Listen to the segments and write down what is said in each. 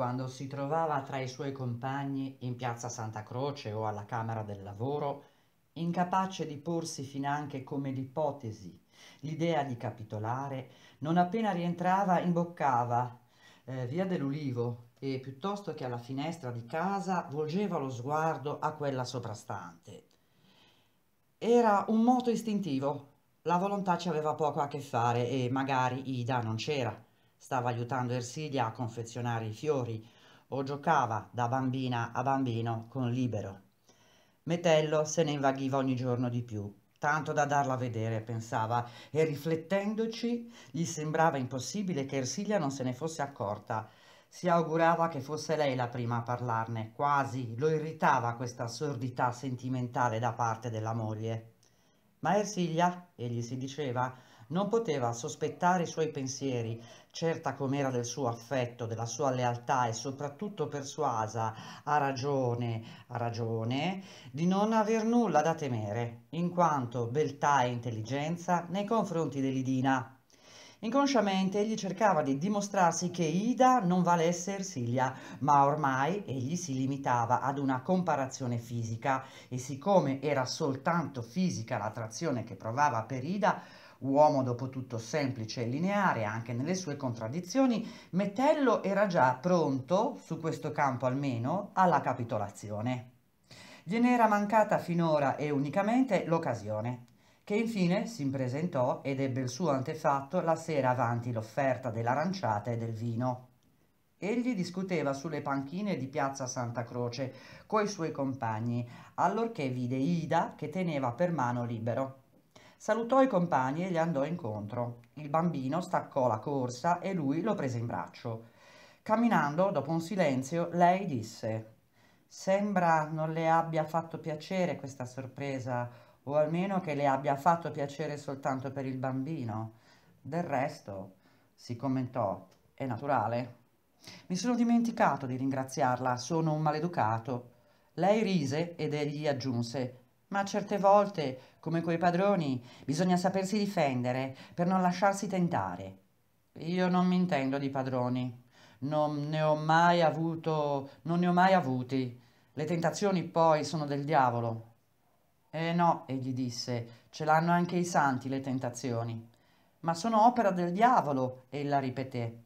quando si trovava tra i suoi compagni in piazza Santa Croce o alla Camera del Lavoro, incapace di porsi finanche come l'ipotesi, l'idea di capitolare, non appena rientrava imboccava eh, via dell'Ulivo e piuttosto che alla finestra di casa volgeva lo sguardo a quella soprastante. Era un moto istintivo, la volontà ci aveva poco a che fare e magari Ida non c'era stava aiutando Ersilia a confezionare i fiori o giocava da bambina a bambino con Libero. Metello se ne invaghiva ogni giorno di più, tanto da darla a vedere, pensava, e riflettendoci gli sembrava impossibile che Ersilia non se ne fosse accorta. Si augurava che fosse lei la prima a parlarne, quasi lo irritava questa assurdità sentimentale da parte della moglie. Ma Ersilia, egli si diceva, non poteva sospettare i suoi pensieri, certa com'era del suo affetto, della sua lealtà e soprattutto persuasa, a ragione, a ragione, di non aver nulla da temere, in quanto beltà e intelligenza nei confronti dell'Idina. Inconsciamente egli cercava di dimostrarsi che Ida non valesse Ersilia, ma ormai egli si limitava ad una comparazione fisica e siccome era soltanto fisica l'attrazione che provava per Ida, Uomo dopo tutto semplice e lineare anche nelle sue contraddizioni, Metello era già pronto, su questo campo almeno, alla capitolazione. Gliene era mancata finora e unicamente l'occasione, che infine si presentò ed ebbe il suo antefatto la sera avanti l'offerta dell'aranciata e del vino. Egli discuteva sulle panchine di piazza Santa Croce coi suoi compagni, allorché vide Ida che teneva per mano libero. Salutò i compagni e gli andò incontro. Il bambino staccò la corsa e lui lo prese in braccio. Camminando, dopo un silenzio, lei disse Sembra non le abbia fatto piacere questa sorpresa, o almeno che le abbia fatto piacere soltanto per il bambino. Del resto, si commentò, è naturale. Mi sono dimenticato di ringraziarla, sono un maleducato. Lei rise ed egli aggiunse ma certe volte, come quei padroni, bisogna sapersi difendere per non lasciarsi tentare. Io non mi intendo di padroni, non ne ho mai avuto, non ne ho mai avuti. Le tentazioni poi sono del diavolo. Eh no, egli disse, ce l'hanno anche i santi le tentazioni. Ma sono opera del diavolo, ella ripeté.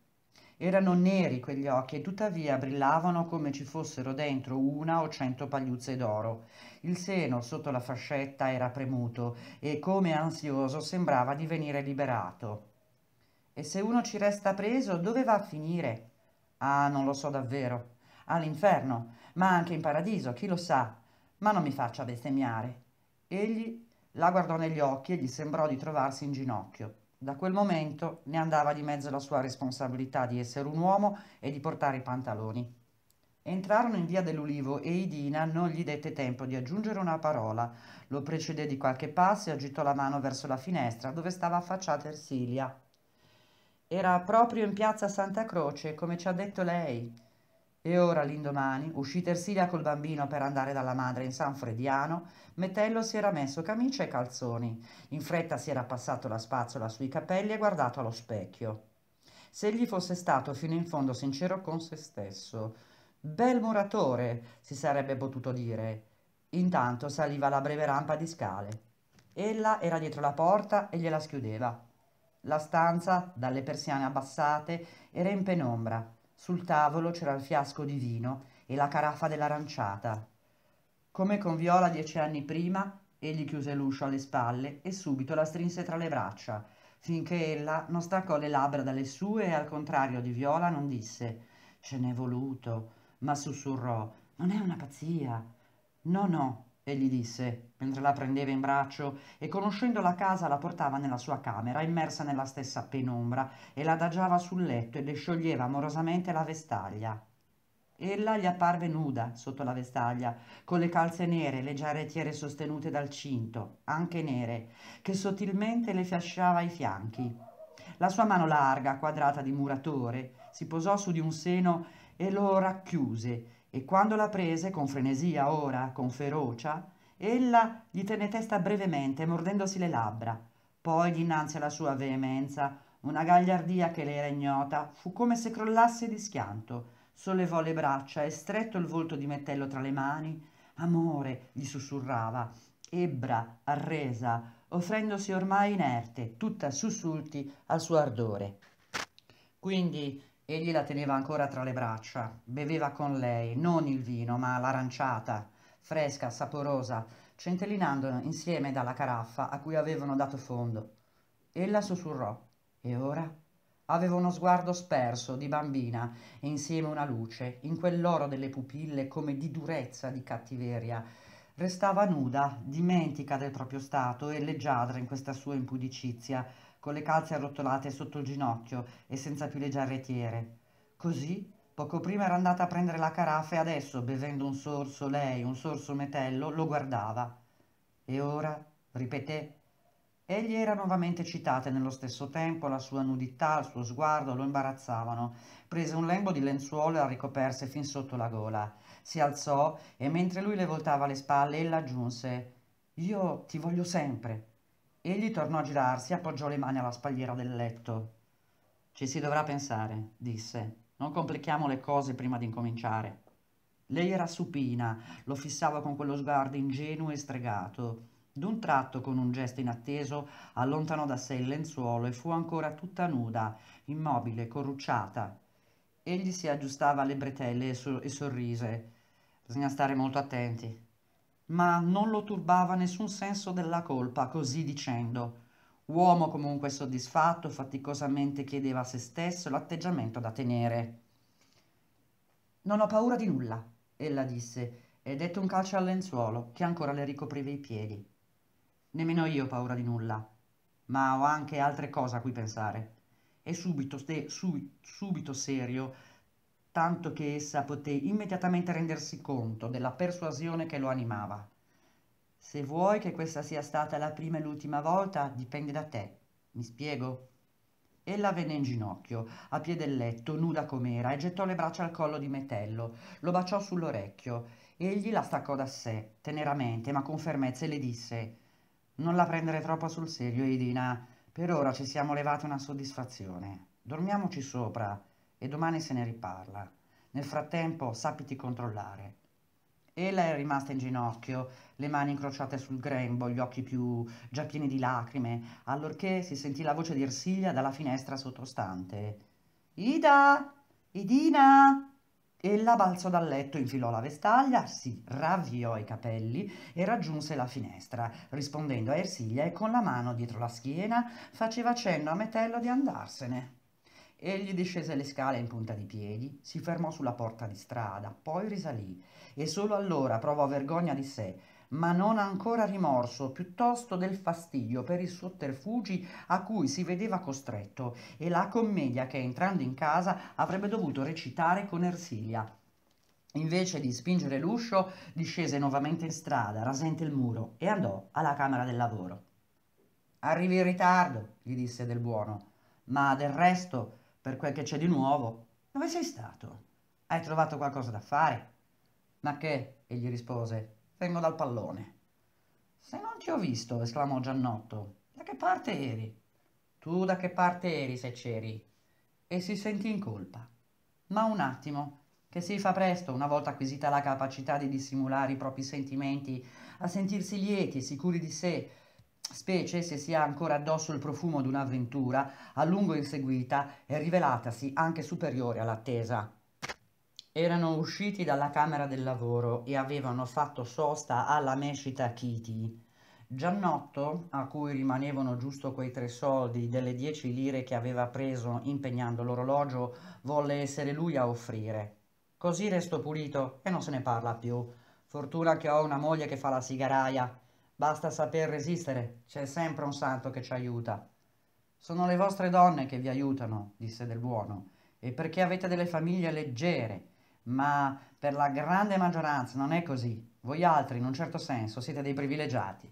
Erano neri quegli occhi e tuttavia brillavano come ci fossero dentro una o cento pagliuzze d'oro. Il seno sotto la fascetta era premuto e come ansioso sembrava di venire liberato. E se uno ci resta preso, dove va a finire? Ah, non lo so davvero. All'inferno, ma anche in paradiso, chi lo sa. Ma non mi faccia bestemmiare. Egli la guardò negli occhi e gli sembrò di trovarsi in ginocchio. Da quel momento ne andava di mezzo la sua responsabilità di essere un uomo e di portare i pantaloni. Entrarono in via dell'Ulivo e Idina non gli dette tempo di aggiungere una parola. Lo precedé di qualche passo e agitò la mano verso la finestra dove stava affacciata Ersilia. Era proprio in piazza Santa Croce, come ci ha detto lei. E ora l'indomani uscita Ersilia col bambino per andare dalla madre in San Frediano, Metello si era messo camicia e calzoni, in fretta si era passato la spazzola sui capelli e guardato allo specchio. Se egli fosse stato fino in fondo sincero con se stesso, bel muratore, si sarebbe potuto dire. Intanto saliva la breve rampa di scale. Ella era dietro la porta e gliela schiudeva. La stanza, dalle persiane abbassate, era in penombra sul tavolo c'era il fiasco di vino e la caraffa dell'aranciata. Come con Viola dieci anni prima, egli chiuse l'uscio alle spalle e subito la strinse tra le braccia, finché ella non staccò le labbra dalle sue e al contrario di Viola non disse «Ce n'è voluto», ma sussurrò «Non è una pazzia». «No, no, egli disse, mentre la prendeva in braccio e conoscendo la casa la portava nella sua camera, immersa nella stessa penombra, e l'adagiava sul letto e le scioglieva amorosamente la vestaglia. Ella gli apparve nuda sotto la vestaglia, con le calze nere, le giarrettiere sostenute dal cinto, anche nere, che sottilmente le fasciava i fianchi. La sua mano larga, quadrata di muratore, si posò su di un seno e lo racchiuse, e quando la prese, con frenesia ora, con ferocia, ella gli tenne testa brevemente, mordendosi le labbra. Poi, dinanzi alla sua veemenza, una gagliardia che le era ignota, fu come se crollasse di schianto. Sollevò le braccia e stretto il volto di Mettello tra le mani, amore, gli sussurrava, ebbra, arresa, offrendosi ormai inerte, tutta sussulti al suo ardore. Quindi Egli la teneva ancora tra le braccia, beveva con lei non il vino, ma l'aranciata, fresca, saporosa, centellinando insieme dalla caraffa a cui avevano dato fondo. Ella sussurrò: E ora? Aveva uno sguardo sperso di bambina e insieme una luce, in quell'oro delle pupille come di durezza, di cattiveria. Restava nuda, dimentica del proprio stato e leggiadra in questa sua impudicizia, con le calze arrotolate sotto il ginocchio e senza più le giarrettiere. Così, poco prima era andata a prendere la caraffa e adesso, bevendo un sorso lei, un sorso metello, lo guardava. E ora, ripeté, Egli era nuovamente citate nello stesso tempo, la sua nudità, il suo sguardo lo imbarazzavano. Prese un lembo di lenzuolo e la ricoperse fin sotto la gola. Si alzò e mentre lui le voltava le spalle, ella aggiunse «Io ti voglio sempre». Egli tornò a girarsi e appoggiò le mani alla spalliera del letto. Ci si dovrà pensare, disse. Non complichiamo le cose prima di incominciare. Lei era supina, lo fissava con quello sguardo ingenuo e stregato. D'un tratto, con un gesto inatteso, allontanò da sé il lenzuolo e fu ancora tutta nuda, immobile, corrucciata. Egli si aggiustava le bretelle e, so e sorrise. Bisogna stare molto attenti ma non lo turbava nessun senso della colpa, così dicendo. Uomo comunque soddisfatto, faticosamente chiedeva a se stesso l'atteggiamento da tenere. Non ho paura di nulla, ella disse, e dette un calcio al lenzuolo che ancora le ricopriva i piedi. Nemmeno io ho paura di nulla, ma ho anche altre cose a cui pensare. E subito, subito serio, tanto che essa poté immediatamente rendersi conto della persuasione che lo animava. Se vuoi che questa sia stata la prima e l'ultima volta, dipende da te. Mi spiego? Ella venne in ginocchio, a piede del letto, nuda com'era, e gettò le braccia al collo di Metello. Lo baciò sull'orecchio. Egli la staccò da sé, teneramente, ma con fermezza, e le disse «Non la prendere troppo sul serio, Idina. Per ora ci siamo levati una soddisfazione. Dormiamoci sopra e domani se ne riparla. Nel frattempo sappiti controllare. Ella è rimasta in ginocchio, le mani incrociate sul grembo, gli occhi più già pieni di lacrime, allorché si sentì la voce di Ersilia dalla finestra sottostante. Ida! Idina! Ella balzò dal letto, infilò la vestaglia, si ravviò i capelli e raggiunse la finestra, rispondendo a Ersilia e con la mano dietro la schiena faceva cenno a Metello di andarsene. Egli discese le scale in punta di piedi, si fermò sulla porta di strada, poi risalì e solo allora provò vergogna di sé, ma non ancora rimorso, piuttosto del fastidio per i sotterfugi a cui si vedeva costretto e la commedia che entrando in casa avrebbe dovuto recitare con Ersilia. Invece di spingere l'uscio, discese nuovamente in strada, rasente il muro, e andò alla camera del lavoro. Arrivi in ritardo, gli disse del buono, ma del resto per quel che c'è di nuovo, dove sei stato? Hai trovato qualcosa da fare? Ma che? egli rispose. Vengo dal pallone. Se non ti ho visto, esclamò Giannotto. Da che parte eri? Tu da che parte eri se c'eri? E si sentì in colpa. Ma un attimo, che si fa presto, una volta acquisita la capacità di dissimulare i propri sentimenti, a sentirsi lieti e sicuri di sé, specie se si ha ancora addosso il profumo di un'avventura a lungo inseguita e rivelatasi anche superiore all'attesa. Erano usciti dalla camera del lavoro e avevano fatto sosta alla mescita Kitty. Giannotto, a cui rimanevano giusto quei tre soldi delle dieci lire che aveva preso impegnando l'orologio, volle essere lui a offrire. Così resto pulito e non se ne parla più. Fortuna che ho una moglie che fa la sigaraia, Basta saper resistere, c'è sempre un santo che ci aiuta. Sono le vostre donne che vi aiutano, disse Del Buono, e perché avete delle famiglie leggere, ma per la grande maggioranza non è così. Voi altri, in un certo senso, siete dei privilegiati.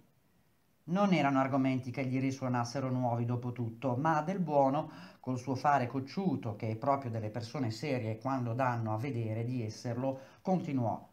Non erano argomenti che gli risuonassero nuovi dopo tutto, ma Del Buono, col suo fare cocciuto, che è proprio delle persone serie quando danno a vedere di esserlo, continuò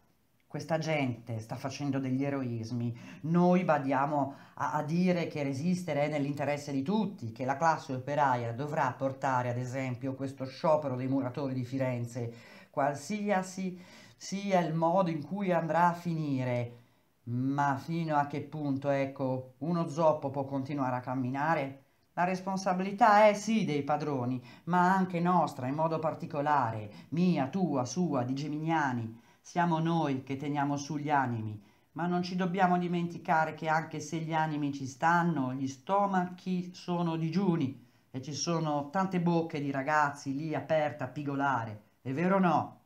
questa gente sta facendo degli eroismi, noi badiamo a, a dire che resistere è nell'interesse di tutti, che la classe operaia dovrà portare ad esempio questo sciopero dei muratori di Firenze, qualsiasi sia il modo in cui andrà a finire, ma fino a che punto, ecco, uno zoppo può continuare a camminare? La responsabilità è sì dei padroni, ma anche nostra in modo particolare, mia, tua, sua, di Gemignani. Siamo noi che teniamo sugli animi, ma non ci dobbiamo dimenticare che anche se gli animi ci stanno, gli stomachi sono digiuni e ci sono tante bocche di ragazzi lì aperte a pigolare. È vero o no?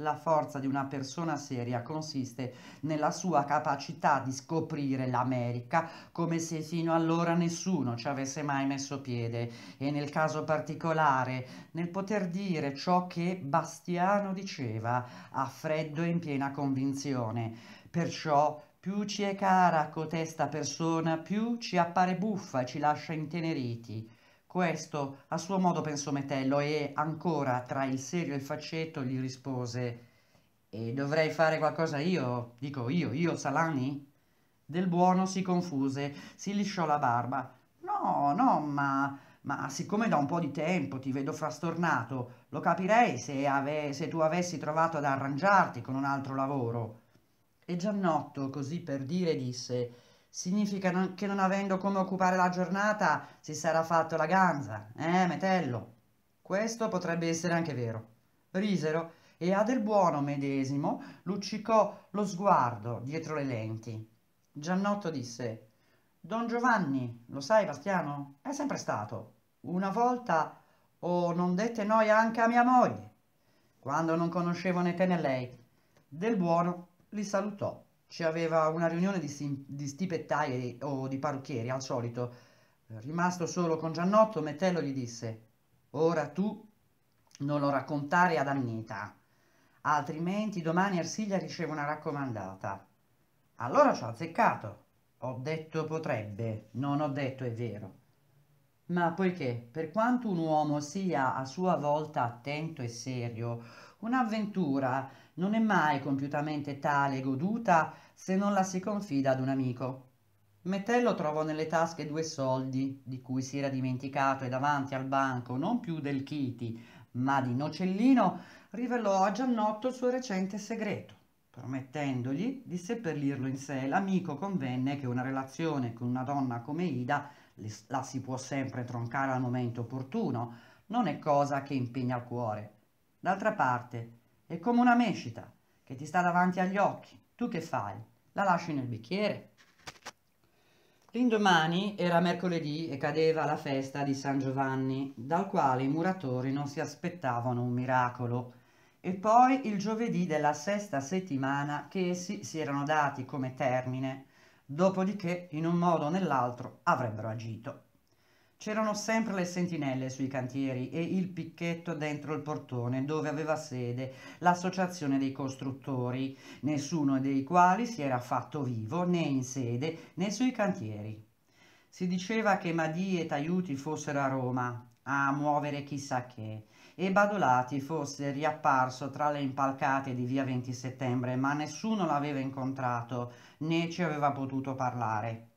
La forza di una persona seria consiste nella sua capacità di scoprire l'America come se fino allora nessuno ci avesse mai messo piede e nel caso particolare nel poter dire ciò che Bastiano diceva a freddo e in piena convinzione. Perciò più ci è cara cotesta persona, più ci appare buffa e ci lascia inteneriti. Questo a suo modo pensò Metello e ancora tra il serio e il faccetto gli rispose E dovrei fare qualcosa io? Dico io, io Salani? Del buono si confuse, si lisciò la barba. No, no, ma, ma siccome da un po' di tempo ti vedo frastornato, lo capirei se, ave, se tu avessi trovato ad arrangiarti con un altro lavoro. E Giannotto, così per dire, disse significa non, che non avendo come occupare la giornata si sarà fatto la ganza, eh, metello? Questo potrebbe essere anche vero. Risero e a del buono medesimo luccicò lo sguardo dietro le lenti. Giannotto disse, Don Giovanni, lo sai Bastiano? È sempre stato. Una volta o oh, non dette noia anche a mia moglie, quando non conoscevo né te né lei. Del buono li salutò ci aveva una riunione di, sim- di stipettai o di parrucchieri al solito. Eh, rimasto solo con Giannotto, Mettello gli disse: Ora tu non lo raccontare ad Annita, altrimenti domani Ersilia riceve una raccomandata. Allora ci ho azzeccato. Ho detto potrebbe, non ho detto è vero. Ma poiché, per quanto un uomo sia a sua volta attento e serio, Un'avventura non è mai compiutamente tale e goduta se non la si confida ad un amico. Metello trovò nelle tasche due soldi, di cui si era dimenticato e davanti al banco non più del Chiti, ma di Nocellino, rivelò a Giannotto il suo recente segreto. Promettendogli di seppellirlo in sé, l'amico convenne che una relazione con una donna come Ida la si può sempre troncare al momento opportuno, non è cosa che impegna il cuore. D'altra parte, è come una mescita che ti sta davanti agli occhi. Tu che fai? La lasci nel bicchiere? L'indomani era mercoledì e cadeva la festa di San Giovanni, dal quale i muratori non si aspettavano un miracolo, e poi il giovedì della sesta settimana che essi si erano dati come termine, dopodiché in un modo o nell'altro avrebbero agito. C'erano sempre le sentinelle sui cantieri e il picchetto dentro il portone dove aveva sede l'associazione dei costruttori, nessuno dei quali si era fatto vivo né in sede né sui cantieri. Si diceva che Madì e Taiuti fossero a Roma a muovere chissà che e Badolati fosse riapparso tra le impalcate di via 20 settembre, ma nessuno l'aveva incontrato né ci aveva potuto parlare.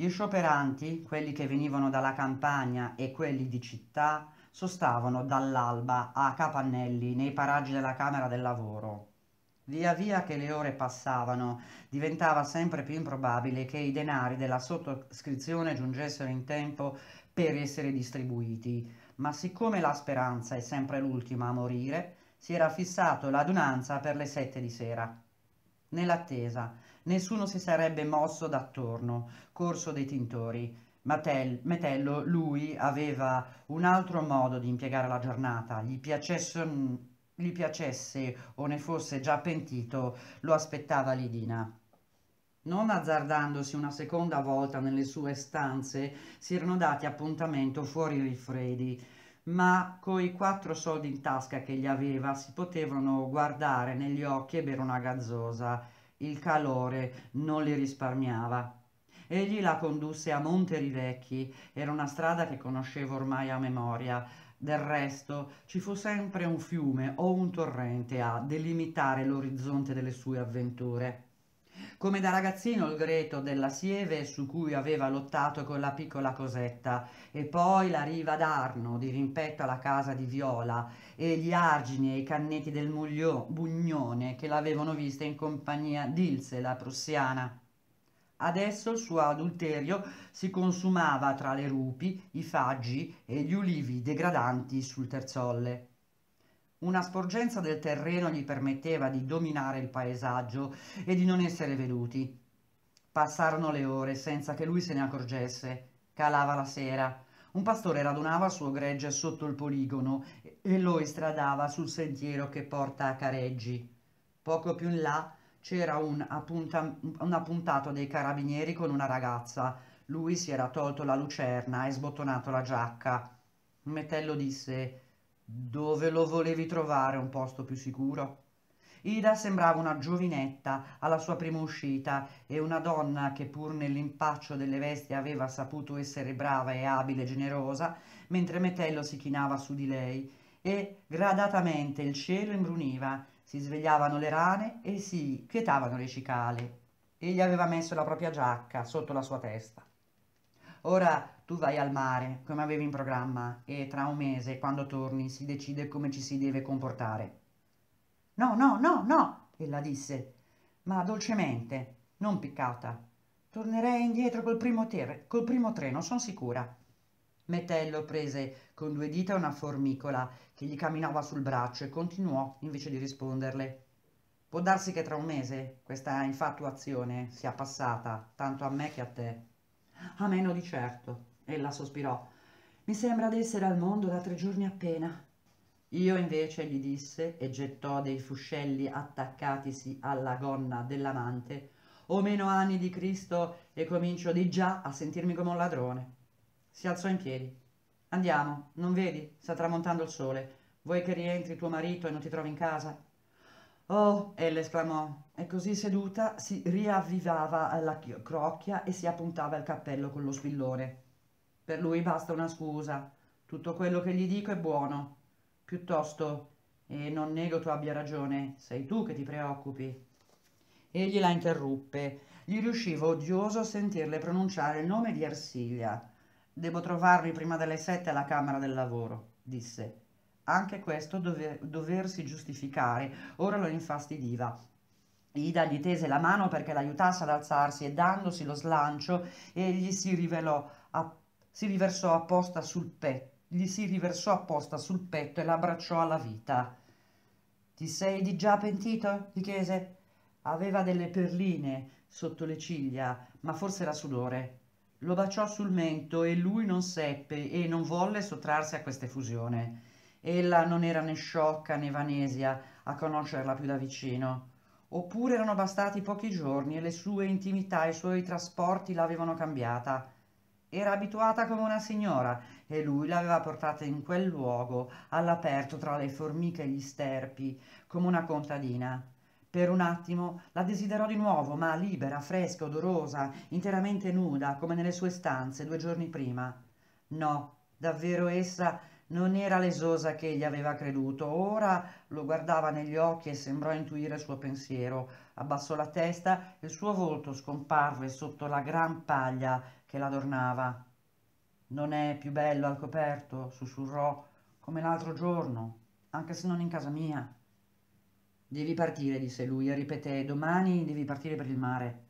Gli scioperanti, quelli che venivano dalla campagna e quelli di città, sostavano dall'alba a capannelli nei paraggi della Camera del Lavoro. Via via che le ore passavano, diventava sempre più improbabile che i denari della sottoscrizione giungessero in tempo per essere distribuiti, ma siccome la speranza è sempre l'ultima a morire, si era fissato l'adunanza per le sette di sera. Nell'attesa, Nessuno si sarebbe mosso d'attorno, corso dei tintori. Matel, Metello, lui, aveva un altro modo di impiegare la giornata, gli piacesse, gli piacesse o ne fosse già pentito, lo aspettava Lidina. Non azzardandosi una seconda volta nelle sue stanze, si erano dati appuntamento fuori Rifredi, ma coi quattro soldi in tasca che gli aveva si potevano guardare negli occhi e bere una gazzosa. Il calore non li risparmiava. Egli la condusse a Monte Rivecchi, era una strada che conoscevo ormai a memoria. Del resto ci fu sempre un fiume o un torrente a delimitare l'orizzonte delle sue avventure. Come da ragazzino il greto della Sieve su cui aveva lottato con la piccola Cosetta e poi la riva d'Arno di rimpetto alla casa di Viola e gli argini e i cannetti del Muglio, Bugnone che l'avevano vista in compagnia d'Ilse la prussiana. Adesso il suo adulterio si consumava tra le rupi, i faggi e gli ulivi degradanti sul terzolle. Una sporgenza del terreno gli permetteva di dominare il paesaggio e di non essere veduti. Passarono le ore senza che lui se ne accorgesse. Calava la sera. Un pastore radunava il suo gregge sotto il poligono e lo istradava sul sentiero che porta a Careggi. Poco più in là c'era un, appunta un appuntato dei carabinieri con una ragazza. Lui si era tolto la lucerna e sbottonato la giacca. Metello disse dove lo volevi trovare un posto più sicuro? Ida sembrava una giovinetta alla sua prima uscita e una donna che pur nell'impaccio delle vesti aveva saputo essere brava e abile e generosa, mentre Metello si chinava su di lei e gradatamente il cielo imbruniva, si svegliavano le rane e si quietavano le cicale. Egli aveva messo la propria giacca sotto la sua testa. Ora tu vai al mare, come avevi in programma, e tra un mese, quando torni, si decide come ci si deve comportare. No, no, no, no, ella disse, ma dolcemente, non piccata. Tornerei indietro col primo, ter- col primo treno, sono sicura. Metello prese con due dita una formicola che gli camminava sul braccio e continuò invece di risponderle. Può darsi che tra un mese questa infatuazione sia passata, tanto a me che a te. A meno di certo. Ella sospirò. Mi sembra di essere al mondo da tre giorni appena. Io invece gli disse e gettò dei fuscelli attaccatisi alla gonna dell'amante. O meno anni di Cristo e comincio di già a sentirmi come un ladrone. Si alzò in piedi. Andiamo, non vedi? Sta tramontando il sole. Vuoi che rientri tuo marito e non ti trovi in casa? Oh, ella esclamò, e così seduta si riavvivava alla crocchia e si appuntava il cappello con lo spillone. Per lui basta una scusa. Tutto quello che gli dico è buono. Piuttosto, e non nego tu abbia ragione, sei tu che ti preoccupi. Egli la interruppe. Gli riusciva odioso sentirle pronunciare il nome di Ersilia. Devo trovarvi prima delle sette alla Camera del Lavoro, disse. Anche questo dover, doversi giustificare ora lo infastidiva. Ida gli tese la mano perché l'aiutasse ad alzarsi e dandosi lo slancio egli si rivelò si riversò apposta sul petto, gli si riversò apposta sul petto e l'abbracciò alla vita. Ti sei di già pentito? gli chiese. Aveva delle perline sotto le ciglia, ma forse era sudore. Lo baciò sul mento e lui non seppe e non volle sottrarsi a questa effusione. Ella non era né sciocca né vanesia a conoscerla più da vicino. Oppure erano bastati pochi giorni e le sue intimità e i suoi trasporti l'avevano cambiata era abituata come una signora e lui l'aveva portata in quel luogo, all'aperto tra le formiche e gli sterpi, come una contadina. Per un attimo la desiderò di nuovo, ma libera, fresca, odorosa, interamente nuda, come nelle sue stanze due giorni prima. No, davvero essa non era lesosa che egli aveva creduto. Ora lo guardava negli occhi e sembrò intuire il suo pensiero. Abbassò la testa, e il suo volto scomparve sotto la gran paglia che l'adornava. Non è più bello al coperto, sussurrò, come l'altro giorno, anche se non in casa mia. Devi partire, disse lui, e ripeté, domani devi partire per il mare.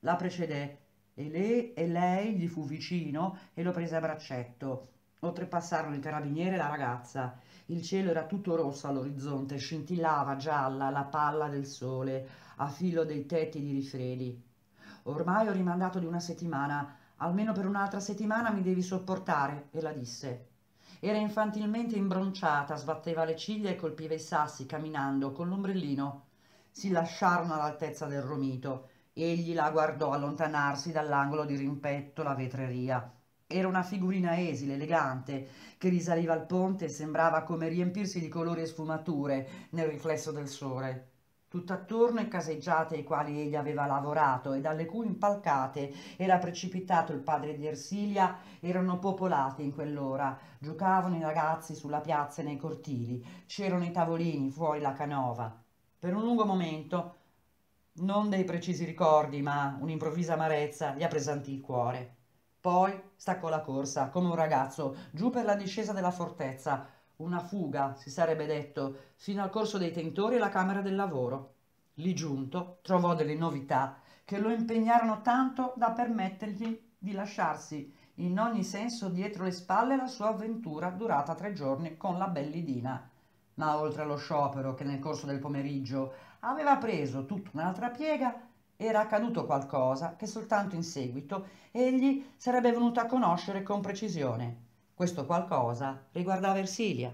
La precedé e lei, e lei gli fu vicino e lo prese a braccetto. Oltrepassarono il carabiniere e la ragazza. Il cielo era tutto rosso all'orizzonte, scintillava gialla la palla del sole a filo dei tetti di rifredi. Ormai ho rimandato di una settimana, Almeno per un'altra settimana mi devi sopportare, e la disse. Era infantilmente imbronciata, sbatteva le ciglia e colpiva i sassi camminando con l'ombrellino. Si lasciarono all'altezza del romito. Egli la guardò allontanarsi dall'angolo di rimpetto la vetreria. Era una figurina esile, elegante, che risaliva al ponte e sembrava come riempirsi di colori e sfumature nel riflesso del sole. Tutt'attorno i caseggiate ai quali egli aveva lavorato e dalle cui impalcate era precipitato il padre di Ersilia erano popolati in quell'ora. Giocavano i ragazzi sulla piazza e nei cortili, c'erano i tavolini fuori la canova. Per un lungo momento, non dei precisi ricordi, ma un'improvvisa amarezza gli appesantì il cuore. Poi staccò la corsa, come un ragazzo, giù per la discesa della fortezza, una fuga, si sarebbe detto, fino al corso dei tentori e la Camera del Lavoro. Lì giunto trovò delle novità che lo impegnarono tanto da permettergli di lasciarsi in ogni senso dietro le spalle la sua avventura durata tre giorni con la Bellidina. Ma oltre allo sciopero che nel corso del pomeriggio aveva preso tutta un'altra piega, era accaduto qualcosa che soltanto in seguito egli sarebbe venuto a conoscere con precisione. Questo qualcosa riguardava Ersilia,